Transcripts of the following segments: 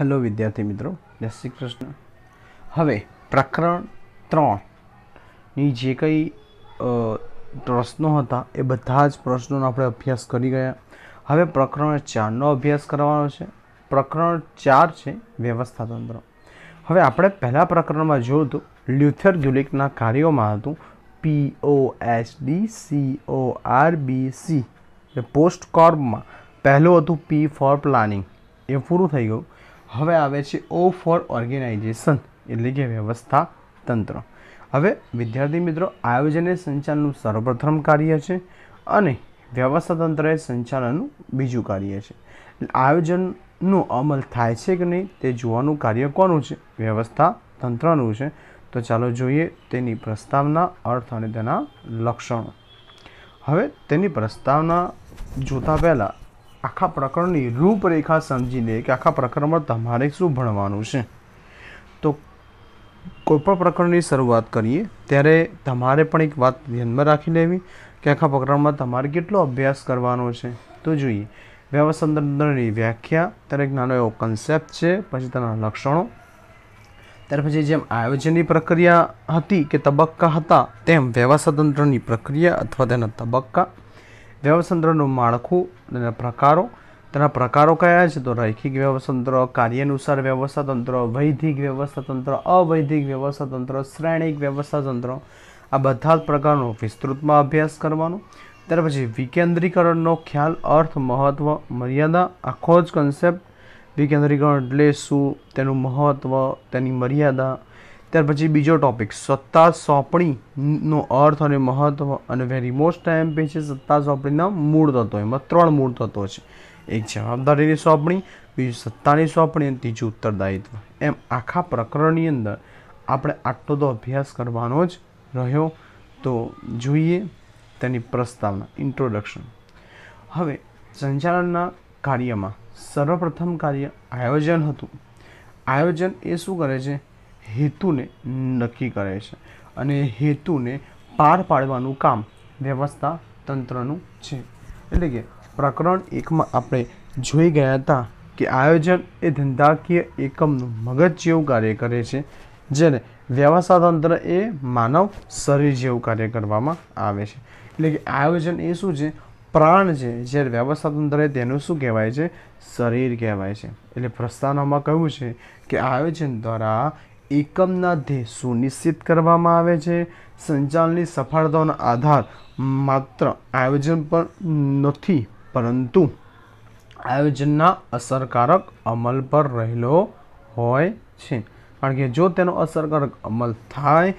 hello વિદ્યાર્થી મિત્રો જય શ્રી કૃષ્ણ હવે પ્રકરણ ત્રણની જે કંઈ પ્રશ્નો હતા એ બધા જ પ્રશ્નોનો આપણે અભ્યાસ કરી ગયા હવે પ્રકરણ ચારનો અભ્યાસ કરવાનો છે પ્રકરણ ચાર છે વ્યવસ્થા તંત્ર હવે આપણે પહેલાં પ્રકરણમાં જોયું હતું લ્યુથર ગ્યુલિકના કાર્યોમાં હતું P O H D C O R B C post કોર્બમાં પહેલું હતું પી ફોર પ્લાનિંગ એ પૂરું થઈ ગયું હવે આવે છે ઓ ફોર ઓર્ગેનાઇઝેશન એટલે કે વ્યવસ્થા તંત્ર હવે વિદ્યાર્થી મિત્રો આયોજન એ સંચાલનનું સર્વપ્રથમ કાર્ય છે અને વ્યવસ્થાતંત્ર એ સંચાલનનું બીજું કાર્ય છે આયોજનનો અમલ થાય છે કે નહીં તે જોવાનું કાર્ય કોનું છે વ્યવસ્થા તંત્રનું છે તો ચાલો જોઈએ તેની પ્રસ્તાવના અર્થ અને તેના લક્ષણો હવે તેની પ્રસ્તાવના જોતા પહેલાં આખા પ્રકરણની રૂપરેખા સમજીને કે આખા પ્રકરણમાં તમારે શું ભણવાનું છે તો કોઈપણ પ્રકરણની શરૂઆત કરીએ ત્યારે તમારે પણ એક વાત ધ્યાનમાં રાખી લેવી કે આખા પ્રકરણમાં તમારે કેટલો અભ્યાસ કરવાનો છે તો જોઈએ વ્યવસંદર્ભની વ્યાખ્યા ત્યારે એક નાનો એવો કન્સેપ્ટ છે પછી તેના લક્ષણો ત્યાર પછી જેમ આયોજનની પ્રક્રિયા હતી કે તબક્કા હતા તેમ વ્યવસાતંત્રની પ્રક્રિયા અથવા તેના તબક્કા વ્યવસંત્રનું માળખું અને પ્રકારો તેના પ્રકારો કયા છે તો રૈખિક વ્યવસ્થાતંત્ર કાર્યાનુસાર વ્યવસ્થાતંત્ર વૈધિક વ્યવસ્થાતંત્ર અવૈધિક વ્યવસ્થાતંત્ર શ્રેણિક વ્યવસ્થાતંત્ર આ બધા જ પ્રકારનો વિસ્તૃતમાં અભ્યાસ કરવાનો ત્યાર પછી વિકેન્દ્રીકરણનો ખ્યાલ અર્થ મહત્ત્વ મર્યાદા આખો જ કન્સેપ્ટ વિકેન્દ્રીકરણ એટલે શું તેનું મહત્ત્વ તેની મર્યાદા ત્યાર પછી બીજો ટોપિક સત્તા સોંપણીનો અર્થ અને મહત્ત્વ અને વેરી મોસ્ટ ટાઈમ પે છે સત્તા સોંપણીના મૂળ તત્વો એમાં ત્રણ મૂળ તત્વો છે એક જવાબદારીની સોંપણી બીજું સત્તાની સોંપણી અને ત્રીજું ઉત્તરદાયિત્વ એમ આખા પ્રકરણની અંદર આપણે આટલો તો અભ્યાસ કરવાનો જ રહ્યો તો જોઈએ તેની પ્રસ્તાવના ઇન્ટ્રોડક્શન હવે સંચાલનના કાર્યમાં સર્વપ્રથમ કાર્ય આયોજન હતું આયોજન એ શું કરે છે હેતુને નક્કી કરે છે અને હેતુને પાર પાડવાનું કામ વ્યવસ્થા તંત્રનું છે એટલે કે પ્રકરણ એકમાં આપણે જોઈ ગયા હતા કે આયોજન એ ધંધાકીય એકમનું મગજ જેવું કાર્ય કરે છે જેને તંત્ર એ માનવ શરીર જેવું કાર્ય કરવામાં આવે છે એટલે કે આયોજન એ શું છે પ્રાણ છે જ્યારે વ્યવસ્થાતંત્ર તેનું શું કહેવાય છે શરીર કહેવાય છે એટલે પ્રસ્થાનોમાં કહ્યું છે કે આયોજન દ્વારા એકમના ધ્યેય સુનિશ્ચિત કરવામાં આવે છે સંચાલનની સફળતાનો આધાર માત્ર આયોજન પર નથી પરંતુ આયોજનના અસરકારક અમલ પર રહેલો હોય છે કારણ કે જો તેનો અસરકારક અમલ થાય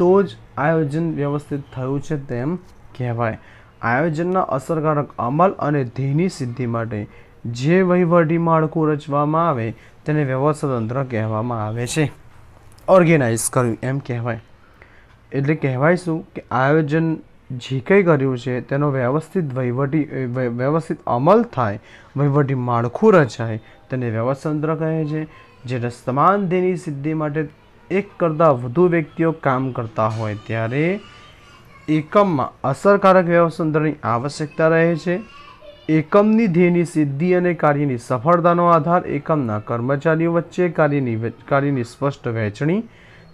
તો જ આયોજન વ્યવસ્થિત થયું છે તેમ કહેવાય આયોજનના અસરકારક અમલ અને ધ્યેયની સિદ્ધિ માટે જે વહીવટી માળખું રચવામાં આવે તેને વ્યવસ્થા તંત્ર કહેવામાં આવે છે ઓર્ગેનાઇઝ કર્યું એમ કહેવાય એટલે કહેવાય શું કે આયોજન જે કંઈ કર્યું છે તેનો વ્યવસ્થિત વહીવટી વ્યવસ્થિત અમલ થાય વહીવટી માળખું રચાય તેને વ્યવસ્થતંત્ર કહે છે જે સમાન તેની સિદ્ધિ માટે એક કરતાં વધુ વ્યક્તિઓ કામ કરતા હોય ત્યારે એકમમાં અસરકારક વ્યવસ્થાની આવશ્યકતા રહે છે એકમની ધ્યેયની સિદ્ધિ અને કાર્યની સફળતાનો આધાર એકમના કર્મચારીઓ વચ્ચે કાર્યની કાર્યની સ્પષ્ટ વહેંચણી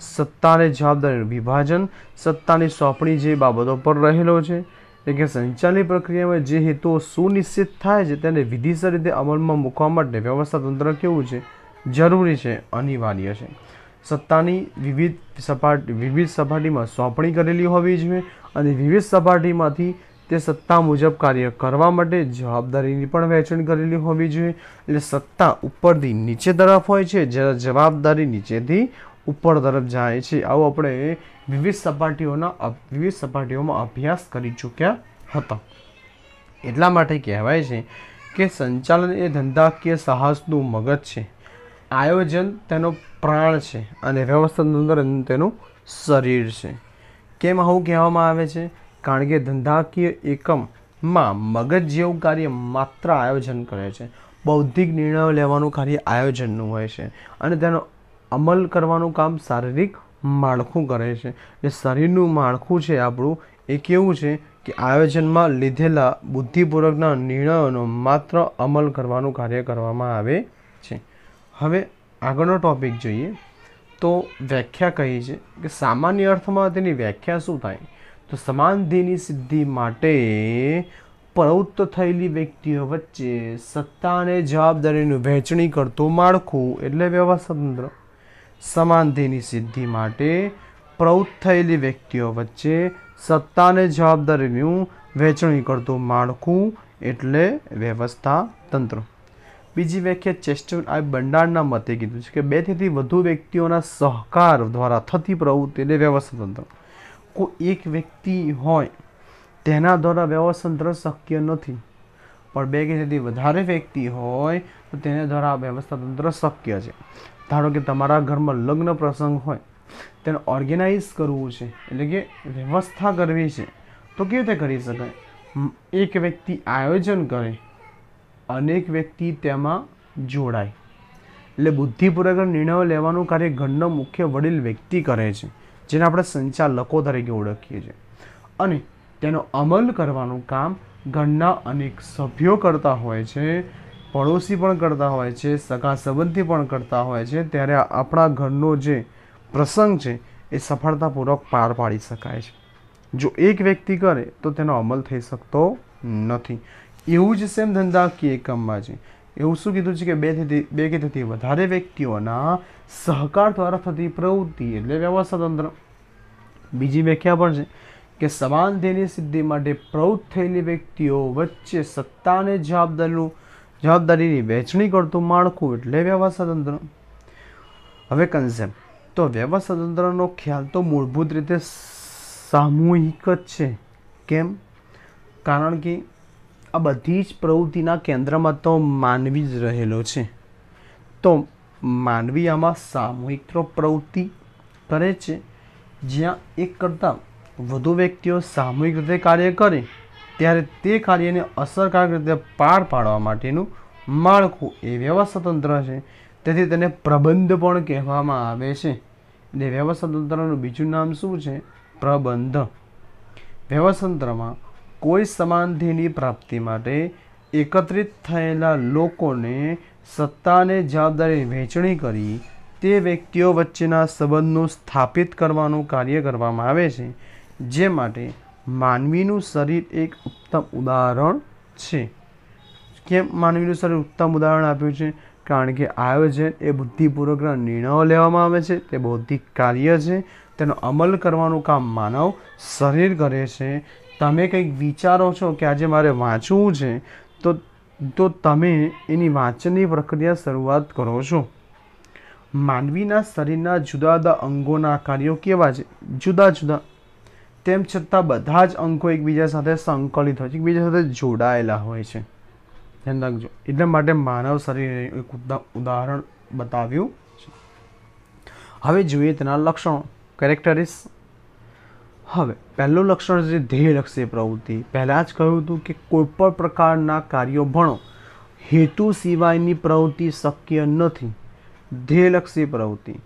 સત્તાને જવાબદારીનું વિભાજન સત્તાની સોંપણી જે બાબતો પર રહેલો છે એટલે કે સંચાલન પ્રક્રિયામાં જે હેતુઓ સુનિશ્ચિત થાય છે તેને વિધિસર રીતે અમલમાં મૂકવા માટે વ્યવસ્થા તંત્ર કેવું છે જરૂરી છે અનિવાર્ય છે સત્તાની વિવિધ સપાટ વિવિધ સપાટીમાં સોંપણી કરેલી હોવી જોઈએ અને વિવિધ સપાટીમાંથી તે સત્તા મુજબ કાર્ય કરવા માટે જવાબદારીની પણ વહેંચણ કરેલી હોવી જોઈએ એટલે સત્તા ઉપરથી નીચે તરફ હોય છે જ્યારે જવાબદારી નીચેથી ઉપર તરફ જાય છે આવું આપણે વિવિધ સપાટીઓના વિવિધ સપાટીઓમાં અભ્યાસ કરી ચૂક્યા હતા એટલા માટે કહેવાય છે કે સંચાલન એ ધંધાકીય સાહસનું મગજ છે આયોજન તેનો પ્રાણ છે અને વ્યવસ્થાનું તેનું શરીર છે કેમ આવું કહેવામાં આવે છે કારણ કે ધંધાકીય એકમમાં મગજ જેવું કાર્ય માત્ર આયોજન કરે છે બૌદ્ધિક નિર્ણયો લેવાનું કાર્ય આયોજનનું હોય છે અને તેનો અમલ કરવાનું કામ શારીરિક માળખું કરે છે જે શરીરનું માળખું છે આપણું એ કેવું છે કે આયોજનમાં લીધેલા બુદ્ધિપૂર્વકના નિર્ણયોનો માત્ર અમલ કરવાનું કાર્ય કરવામાં આવે છે હવે આગળનો ટૉપિક જોઈએ તો વ્યાખ્યા કહી છે કે સામાન્ય અર્થમાં તેની વ્યાખ્યા શું થાય તો સમાનધિની સિદ્ધિ માટે પ્રવૃત્ત થયેલી વ્યક્તિઓ વચ્ચે સત્તાને જવાબદારીનું વહેંચણી કરતું માળખું એટલે વ્યવસ્થાતંત્ર સમાનધિની સિદ્ધિ માટે પ્રવૃત્ત થયેલી વ્યક્તિઓ વચ્ચે સત્તાને જવાબદારીનું વહેંચણી કરતું માળખું એટલે વ્યવસ્થા તંત્ર બીજી વ્યાખ્યા ચેસ્ટન આ બંડાળના મતે કીધું છે કે બેથી વધુ વ્યક્તિઓના સહકાર દ્વારા થતી પ્રવૃત્તિ એટલે તંત્ર એક વ્યક્તિ હોય તેના દ્વારા વ્યવસ્થાતંત્ર શક્ય નથી પણ બે કે તેથી વધારે વ્યક્તિ હોય તો તેના દ્વારા વ્યવસ્થાતંત્ર શક્ય છે ધારો કે તમારા ઘરમાં લગ્ન પ્રસંગ હોય તેને ઓર્ગેનાઇઝ કરવું છે એટલે કે વ્યવસ્થા કરવી છે તો કેવી રીતે કરી શકાય એક વ્યક્તિ આયોજન કરે અનેક વ્યક્તિ તેમાં જોડાય એટલે બુદ્ધિપૂર્વક નિર્ણયો લેવાનું કાર્ય ઘરનો મુખ્ય વડીલ વ્યક્તિ કરે છે જેને આપણે સંચાલકો તરીકે ઓળખીએ છીએ અને તેનો અમલ કરવાનું કામ ઘરના અનેક સભ્યો કરતા હોય છે પડોશી પણ કરતા હોય છે સગા સંબંધી પણ કરતા હોય છે ત્યારે આપણા ઘરનો જે પ્રસંગ છે એ સફળતાપૂર્વક પાર પાડી શકાય છે જો એક વ્યક્તિ કરે તો તેનો અમલ થઈ શકતો નથી એવું જ સેમ ધંધાકીય એકમમાં છે એવું શું કીધું છે કે બેથી બે કે તેથી વધારે વ્યક્તિઓના સહકાર દ્વારા થતી પ્રવૃત્તિ એટલે વ્યવસ્થાતંત્ર બીજી વ્યાખ્યા પણ છે કે સમાન ધ્યેયની સિદ્ધિ માટે પ્રવૃત્ત થયેલી વ્યક્તિઓ વચ્ચે સત્તાને જવાબદારીનું જવાબદારીની વહેંચણી કરતું માળખું એટલે વ્યવસ્થાતંત્ર હવે કન્સેપ્ટ તો વ્યવસ્થાતંત્રનો ખ્યાલ તો મૂળભૂત રીતે સામૂહિક જ છે કેમ કારણ કે આ બધી જ પ્રવૃત્તિના કેન્દ્રમાં તો માનવી જ રહેલો છે તો માનવી આમાં સામૂહિક પ્રવૃત્તિ કરે છે જ્યાં એક કરતાં વધુ વ્યક્તિઓ સામૂહિક રીતે કાર્ય કરે ત્યારે તે કાર્યને અસરકારક રીતે પાર પાડવા માટેનું માળખું એ વ્યવસ્થાતંત્ર છે તેથી તેને પ્રબંધ પણ કહેવામાં આવે છે એટલે વ્યવસ્થાતંત્રનું બીજું નામ શું છે પ્રબંધ વ્યવસ્થાતંત્રમાં કોઈ સમાધિની પ્રાપ્તિ માટે એકત્રિત થયેલા લોકોને સત્તાને જવાબદારી વહેંચણી કરી તે વ્યક્તિઓ વચ્ચેના સંબંધનું સ્થાપિત કરવાનું કાર્ય કરવામાં આવે છે જે માટે માનવીનું શરીર એક ઉત્તમ ઉદાહરણ છે કેમ માનવીનું શરીર ઉત્તમ ઉદાહરણ આપ્યું છે કારણ કે આયોજન એ બુદ્ધિપૂર્વકના નિર્ણયો લેવામાં આવે છે તે બૌદ્ધિક કાર્ય છે તેનો અમલ કરવાનું કામ માનવ શરીર કરે છે તમે કંઈક વિચારો છો કે આજે મારે વાંચવું છે તો તો તમે એની વાંચનની પ્રક્રિયા શરૂઆત કરો છો માનવીના શરીરના જુદા જુદા અંગોના કાર્યો કેવા છે જુદા જુદા તેમ છતાં બધા જ અંકો એકબીજા સાથે સંકલિત હોય છે એકબીજા સાથે જોડાયેલા હોય છે ધ્યાન રાખજો એટલા માટે માનવ શરીર એક ઉદાહરણ બતાવ્યું છે હવે જોઈએ તેના લક્ષણો કેરેક્ટરિસ્ટ હવે પહેલું લક્ષણ છે ધ્યેયલક્ષી પ્રવૃત્તિ પહેલાં જ કહ્યું હતું કે કોઈ પણ પ્રકારના કાર્યો ભણો હેતુ સિવાયની પ્રવૃત્તિ શક્ય નથી ધ્યેયલક્ષી પ્રવૃત્તિ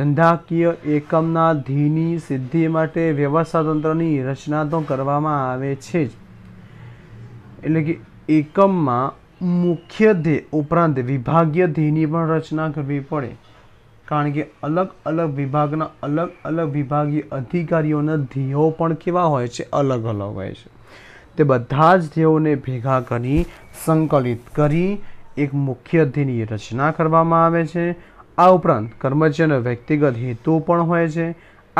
ધંધાકીય એકમના ધીની સિદ્ધિ માટે વ્યવસ્થા તંત્રની રચના તો કરવામાં આવે છે જ એટલે કે એકમમાં મુખ્ય ધ્યેય ઉપરાંત વિભાગીય ધ્યેયની પણ રચના કરવી પડે કારણ કે અલગ અલગ વિભાગના અલગ અલગ વિભાગીય અધિકારીઓના ધ્યેયો પણ કેવા હોય છે અલગ અલગ હોય છે તે બધા જ ધ્યેયોને ભેગા કરી સંકલિત કરી એક મુખ્ય ધ્યેયની રચના કરવામાં આવે છે આ ઉપરાંત કર્મચારીનો વ્યક્તિગત હેતુ પણ હોય છે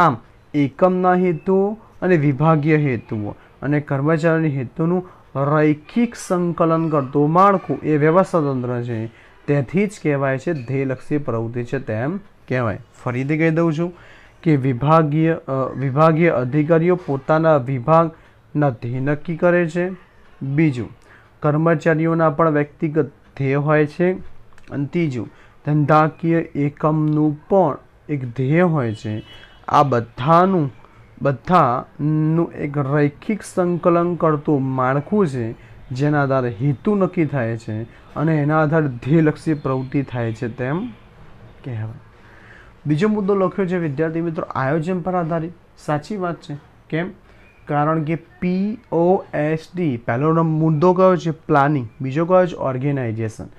આમ એકમના હેતુ અને વિભાગીય હેતુઓ અને કર્મચારીની હેતુનું રૈખિક સંકલન કરતું માળખું એ વ્યવસ્થાતંત્ર છે તેથી જ કહેવાય છે ધ્યેયલક્ષી પ્રવૃત્તિ છે તેમ કહેવાય ફરીથી કહી દઉં છું કે વિભાગીય વિભાગીય અધિકારીઓ પોતાના વિભાગના ધ્યેય નક્કી કરે છે બીજું કર્મચારીઓના પણ વ્યક્તિગત ધ્યેય હોય છે અને ત્રીજું ધંધાકીય એકમનું પણ એક ધ્યેય હોય છે આ બધાનું બધાનું એક રૈખિક સંકલન કરતું માળખું છે જેના આધારે હેતુ નક્કી થાય છે અને એના આધારે ધ્યેયલક્ષી પ્રવૃત્તિ થાય છે તેમ કહેવાય બીજો મુદ્દો લખ્યો છે વિદ્યાર્થી મિત્રો આયોજન પર આધારિત સાચી વાત છે કેમ કારણ કે પી ઓ એસ ડી પહેલો મુદ્દો કયો છે પ્લાનિંગ બીજો કયો છે ઓર્ગેનાઇઝેશન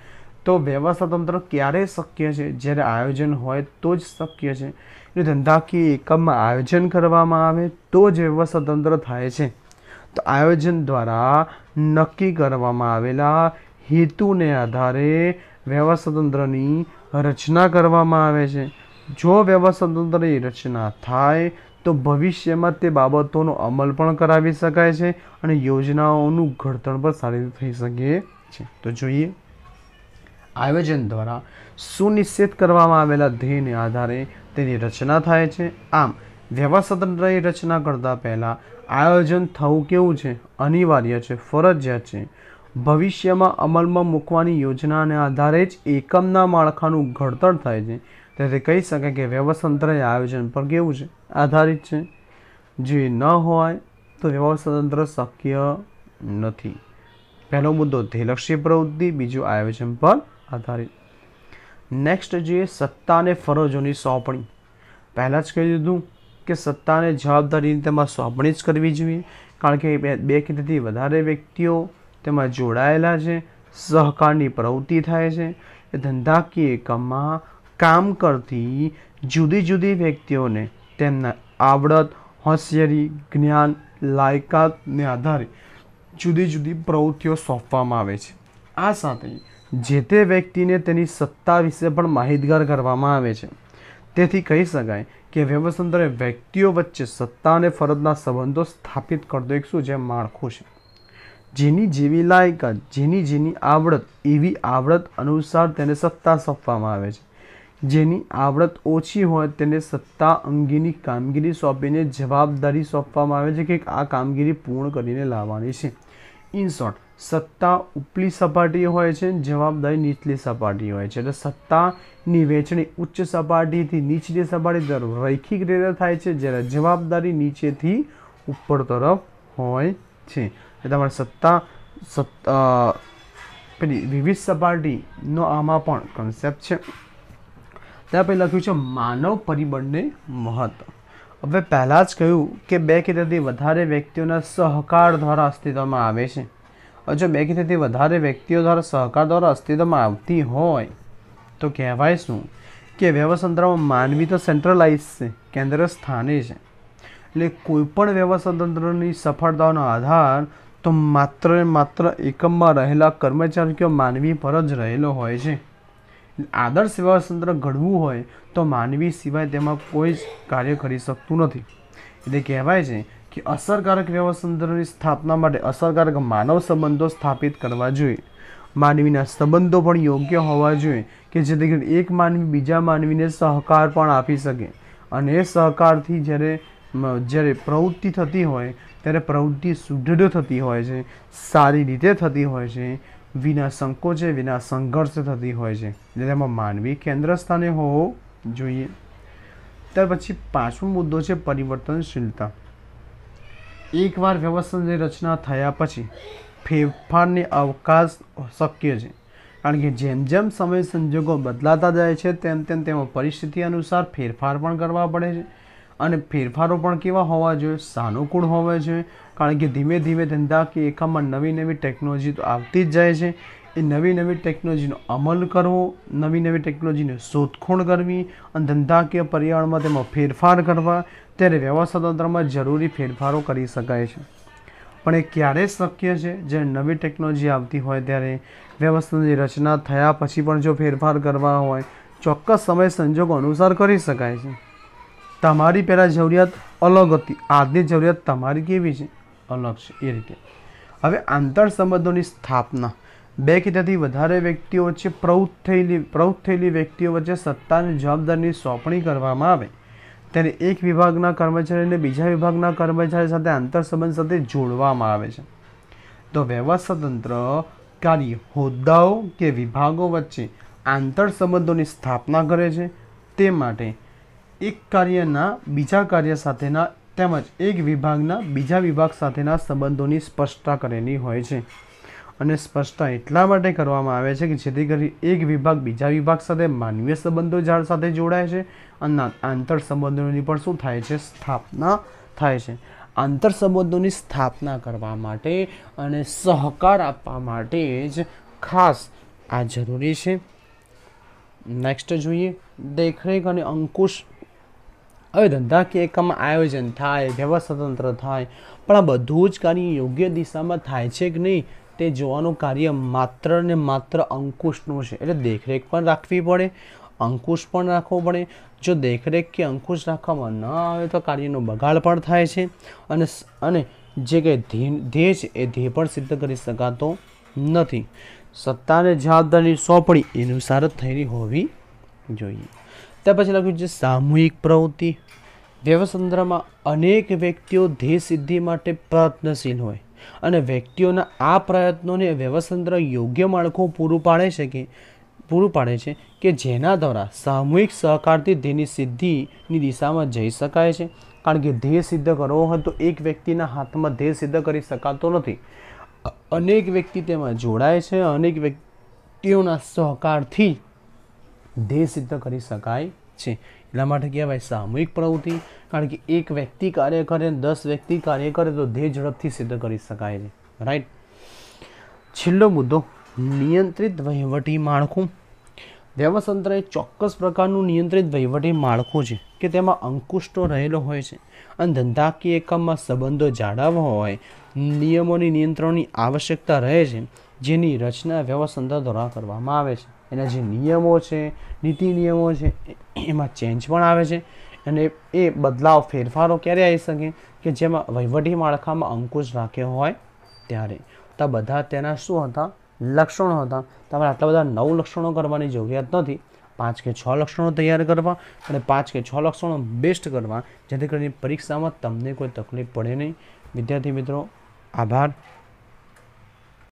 તો વ્યવસ્થાતંત્ર ક્યારે શક્ય છે જ્યારે આયોજન હોય તો જ શક્ય છે એટલે ધંધાકીય એકમમાં આયોજન કરવામાં આવે તો જ વ્યવસ્થાતંત્ર થાય છે તો આયોજન દ્વારા નક્કી કરવામાં આવેલા હેતુને આધારે વ્યવસ્થાતંત્રની રચના કરવામાં આવે છે જો વ્યવસ્થાતંત્રની રચના થાય તો ભવિષ્યમાં તે બાબતોનો અમલ પણ કરાવી શકાય છે અને યોજનાઓનું ઘડતર પણ સારી રીતે થઈ શકે છે તો જોઈએ આયોજન દ્વારા સુનિશ્ચિત કરવામાં આવેલા ધ્યેયને આધારે તેની રચના થાય છે આમ વ્યવહાર રચના કરતાં પહેલાં આયોજન થવું કેવું છે અનિવાર્ય છે ફરજિયાત છે ભવિષ્યમાં અમલમાં મૂકવાની યોજનાને આધારે જ એકમના માળખાનું ઘડતર થાય છે તેથી કહી શકાય કે વ્યવસ્થાતંત્ર આયોજન પર કેવું છે આધારિત છે જે ન હોય તો વ્યવસ્થાતંત્ર શક્ય નથી પહેલો મુદ્દો ધ્યેયલક્ષી પ્રવૃત્તિ બીજું આયોજન પર આધારિત નેક્સ્ટ જે સત્તા અને ફરજોની સોંપણી પહેલાં જ કહી દીધું કે સત્તાને જવાબદારીની તેમાં સોંપણી જ કરવી જોઈએ કારણ કે બે કે તેથી વધારે વ્યક્તિઓ તેમાં જોડાયેલા છે સહકારની પ્રવૃત્તિ થાય છે એ ધંધાકીય એકમમાં કામ કરતી જુદી જુદી વ્યક્તિઓને તેમના આવડત હોશિયારી જ્ઞાન લાયકાતને આધારે જુદી જુદી પ્રવૃત્તિઓ સોંપવામાં આવે છે આ સાથે જે તે વ્યક્તિને તેની સત્તા વિશે પણ માહિતગાર કરવામાં આવે છે તેથી કહી શકાય કે વ્યવસંદરે વ્યક્તિઓ વચ્ચે સત્તા અને ફરજના સંબંધો સ્થાપિત કરતો એક શું છે માળખું છે જેની જેવી લાયકાત જેની જેની આવડત એવી આવડત અનુસાર તેને સત્તા સોંપવામાં આવે છે જેની આવડત ઓછી હોય તેને સત્તા અંગેની કામગીરી સોંપીને જવાબદારી સોંપવામાં આવે છે કે આ કામગીરી પૂર્ણ કરીને લાવવાની છે ઇન શોર્ટ સત્તા ઉપલી સપાટી હોય છે જવાબદારી નીચલી સપાટી હોય છે એટલે સત્તાની વેચણી ઉચ્ચ સપાટીથી નીચલી સપાટી તરફ રૈખિક રીતે થાય છે જ્યારે જવાબદારી નીચેથી ઉપર તરફ હોય છે એટલે તમારે સત્તા સત્તા પેલી વિવિધ સપાટીનો આમાં પણ કન્સેપ્ટ છે ત્યાં પછી લખ્યું છે માનવ પરિબળને મહત્વ હવે પહેલાં જ કહ્યું કે બે કે તેથી વધારે વ્યક્તિઓના સહકાર દ્વારા અસ્તિત્વમાં આવે છે જો બે કે તેથી વધારે વ્યક્તિઓ દ્વારા સહકાર દ્વારા અસ્તિત્વમાં આવતી હોય તો કહેવાય શું કે વ્યવસ્થાતંત્રમાં માનવી તો સેન્ટ્રલાઇઝ છે કેન્દ્ર સ્થાને છે એટલે કોઈપણ વ્યવસ્થાતંત્રની સફળતાનો આધાર તો માત્ર માત્ર એકમમાં રહેલા કર્મચારી કે માનવી પર જ રહેલો હોય છે આદર્શ વ્યવસ્થાતંત્ર ઘડવું હોય તો માનવી સિવાય તેમાં કોઈ જ કાર્ય કરી શકતું નથી એટલે કહેવાય છે કે અસરકારક વ્યવસ્થાની સ્થાપના માટે અસરકારક માનવ સંબંધો સ્થાપિત કરવા જોઈએ માનવીના સંબંધો પણ યોગ્ય હોવા જોઈએ કે જેથી કરીને એક માનવી બીજા માનવીને સહકાર પણ આપી શકે અને એ સહકારથી જ્યારે જ્યારે પ્રવૃત્તિ થતી હોય ત્યારે પ્રવૃત્તિ સુદૃઢ થતી હોય છે સારી રીતે થતી હોય છે વિના સંકોચે વિના સંઘર્ષ થતી હોય છે એટલે તેમાં માનવી કેન્દ્ર સ્થાને હોવો જોઈએ ત્યાર પછી પાંચમો મુદ્દો છે પરિવર્તનશીલતા એકવાર વ્યવસ્થાની રચના થયા પછી ફેરફારની અવકાશ શક્ય છે કારણ કે જેમ જેમ સમય સંજોગો બદલાતા જાય છે તેમ તેમ તેમાં પરિસ્થિતિ અનુસાર ફેરફાર પણ કરવા પડે છે અને ફેરફારો પણ કેવા હોવા જોઈએ સાનુકૂળ હોવા જોઈએ કારણ કે ધીમે ધીમે ધંધા કે એકમમાં નવી નવી ટેકનોલોજી તો આવતી જ જાય છે એ નવી નવી ટેકનોલોજીનો અમલ કરવો નવી નવી ટેકનોલોજીને શોધખોળ કરવી અને ધંધાકીય પર્યાવરણમાં તેમાં ફેરફાર કરવા ત્યારે વ્યવસ્થા તંત્રમાં જરૂરી ફેરફારો કરી શકાય છે પણ એ ક્યારે શક્ય છે જ્યારે નવી ટેકનોલોજી આવતી હોય ત્યારે વ્યવસ્થાની રચના થયા પછી પણ જો ફેરફાર કરવા હોય ચોક્કસ સમય સંજોગો અનુસાર કરી શકાય છે તમારી પહેલાં જરૂરિયાત અલગ હતી આજની જરૂરિયાત તમારી કેવી છે અલગ છે એ રીતે હવે આંતર સંબંધોની સ્થાપના બે કે તેથી વધારે વ્યક્તિઓ વચ્ચે પ્રવૃત્ત થયેલી પ્રવૃત્ત થયેલી વ્યક્તિઓ વચ્ચે સત્તાની જવાબદારીની સોંપણી કરવામાં આવે ત્યારે એક વિભાગના કર્મચારીને બીજા વિભાગના કર્મચારી સાથે આંતર સંબંધ સાથે જોડવામાં આવે છે તો વ્યવહાર સ્વતંત્ર કાર્ય હોદ્દાઓ કે વિભાગો વચ્ચે આંતર સંબંધોની સ્થાપના કરે છે તે માટે એક કાર્યના બીજા કાર્ય સાથેના તેમજ એક વિભાગના બીજા વિભાગ સાથેના સંબંધોની સ્પષ્ટતા કરેલી હોય છે અને સ્પષ્ટતા એટલા માટે કરવામાં આવે છે કે જેથી કરી એક વિભાગ બીજા વિભાગ સાથે માનવીય સંબંધો જાળ સાથે જોડાય છે અને આંતર સંબંધોની પણ શું થાય છે સ્થાપના થાય છે આંતર સંબંધોની સ્થાપના કરવા માટે અને સહકાર આપવા માટે જ ખાસ આ જરૂરી છે નેક્સ્ટ જોઈએ દેખરેખ અને અંકુશ હવે ધંધાકીય એકમમાં આયોજન થાય વ્યવસ્થાતંત્ર થાય પણ આ બધું જ કાર્ય યોગ્ય દિશામાં થાય છે કે નહીં તે જોવાનું કાર્ય માત્ર ને માત્ર અંકુશનું છે એટલે દેખરેખ પણ રાખવી પડે અંકુશ પણ રાખવો પડે જો દેખરેખ કે અંકુશ રાખવામાં ન આવે તો કાર્યનો બગાડ પણ થાય છે અને અને જે કંઈ ધ્યેય છે એ ધ્યેય પણ સિદ્ધ કરી શકાતો નથી સત્તાને જવાબદારી સોંપણી એનું સાર થયેલી હોવી જોઈએ ત્યાર પછી લખ્યું છે સામૂહિક પ્રવૃત્તિ વ્યવસંદ્રમાં અનેક વ્યક્તિઓ ધ્યેય સિદ્ધિ માટે પ્રયત્નશીલ હોય અને વ્યક્તિઓના આ પ્રયત્નોને વ્યવસ્થતંત્ર યોગ્ય માળખું પૂરું પાડે છે કે પૂરું પાડે છે કે જેના દ્વારા સામૂહિક સહકારથી ધ્યેયની સિદ્ધિની દિશામાં જઈ શકાય છે કારણ કે ધ્યેય સિદ્ધ કરવો હોય તો એક વ્યક્તિના હાથમાં ધ્યેય સિદ્ધ કરી શકાતો નથી અનેક વ્યક્તિ તેમાં જોડાય છે અનેક વ્યક્તિઓના સહકારથી ધ્યેય સિદ્ધ કરી શકાય છે એટલા માટે કહેવાય સામૂહિક પ્રવૃત્તિ કારણ કે એક વ્યક્તિ કાર્ય કરે અને દસ વ્યક્તિ કાર્ય કરે તો ધ્યેય ઝડપથી સિદ્ધ કરી શકાય છે રાઈટ છેલ્લો મુદ્દો નિયંત્રિત વહીવટી માળખું વ્યવસંત્ર એ ચોક્કસ પ્રકારનું નિયંત્રિત વહીવટી માળખું છે કે તેમાં અંકુશનો રહેલો હોય છે અને ધંધાકીય એકમમાં સંબંધો જાળવવા હોય નિયમોની નિયંત્રણની આવશ્યકતા રહે છે જેની રચના વ્યવસંત્ર દ્વારા કરવામાં આવે છે એના જે નિયમો છે નીતિ નિયમો છે એમાં ચેન્જ પણ આવે છે અને એ બદલાવ ફેરફારો ક્યારે આવી શકે કે જેમાં વહીવટી માળખામાં અંકુશ રાખ્યો હોય ત્યારે તો બધા તેના શું હતા લક્ષણો હતા તમારે આટલા બધા નવ લક્ષણો કરવાની જરૂરિયાત નથી પાંચ કે છ લક્ષણો તૈયાર કરવા અને પાંચ કે છ લક્ષણો બેસ્ટ કરવા જેથી કરીને પરીક્ષામાં તમને કોઈ તકલીફ પડે નહીં વિદ્યાર્થી મિત્રો આભાર